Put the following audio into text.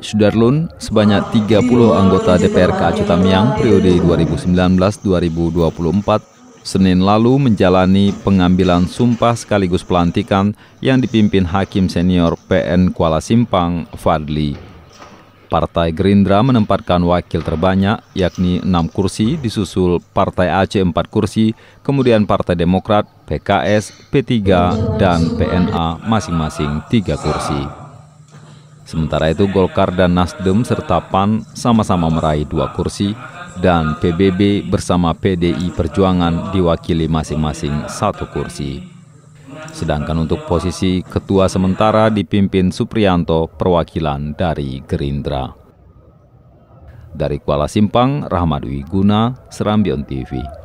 Sudarlun, sebanyak 30 anggota DPRK Aceh Tamiang periode 2019-2024 Senin lalu menjalani pengambilan sumpah sekaligus pelantikan yang dipimpin Hakim Senior PN Kuala Simpang, Fadli. Partai Gerindra menempatkan wakil terbanyak, yakni 6 kursi, disusul Partai Aceh 4 kursi, kemudian Partai Demokrat, PKS, P3, dan PNA masing-masing 3 kursi. Sementara itu Golkar dan Nasdem serta PAN sama-sama meraih dua kursi dan PBB bersama PDI Perjuangan diwakili masing-masing satu kursi. Sedangkan untuk posisi ketua sementara dipimpin Suprianto perwakilan dari Gerindra. Dari Kuala Simpang, Rahmat Wiguna, Serambion TV.